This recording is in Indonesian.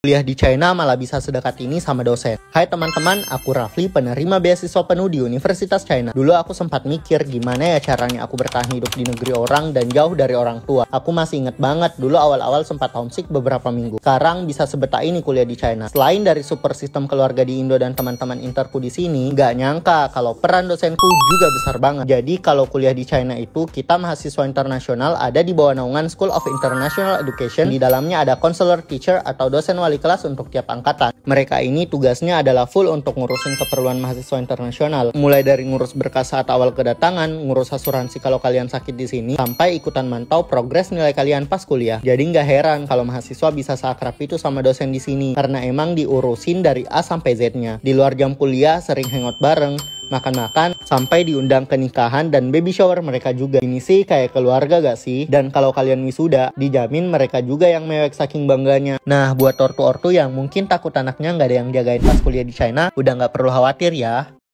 Kuliah di China malah bisa sedekat ini sama dosen. Hai teman-teman, aku Rafli, penerima beasiswa penuh di Universitas China. Dulu aku sempat mikir gimana ya caranya aku bertahan hidup di negeri orang dan jauh dari orang tua. Aku masih inget banget dulu awal-awal sempat homesick beberapa minggu. Sekarang bisa sebeta ini kuliah di China. Selain dari super sistem keluarga di Indo dan teman-teman interku di sini, nggak nyangka kalau peran dosenku juga besar banget. Jadi kalau kuliah di China itu, kita mahasiswa internasional ada di bawah naungan School of International Education. Di dalamnya ada counselor, teacher, atau dosen wali wali kelas untuk tiap angkatan. Mereka ini tugasnya adalah full untuk ngurusin keperluan mahasiswa internasional, mulai dari ngurus berkas saat awal kedatangan, ngurus asuransi kalau kalian sakit di sini, sampai ikutan mantau progres nilai kalian pas kuliah. Jadi nggak heran kalau mahasiswa bisa seakrab itu sama dosen di sini, karena emang diurusin dari A sampai Z-nya. Di luar jam kuliah sering hangout bareng, makan-makan sampai diundang ke nikahan dan baby shower mereka juga. Ini sih kayak keluarga gak sih? Dan kalau kalian wisuda, dijamin mereka juga yang mewek saking bangganya. Nah, buat ortu-ortu yang mungkin takut anaknya nggak ada yang jagain pas kuliah di China, udah nggak perlu khawatir ya.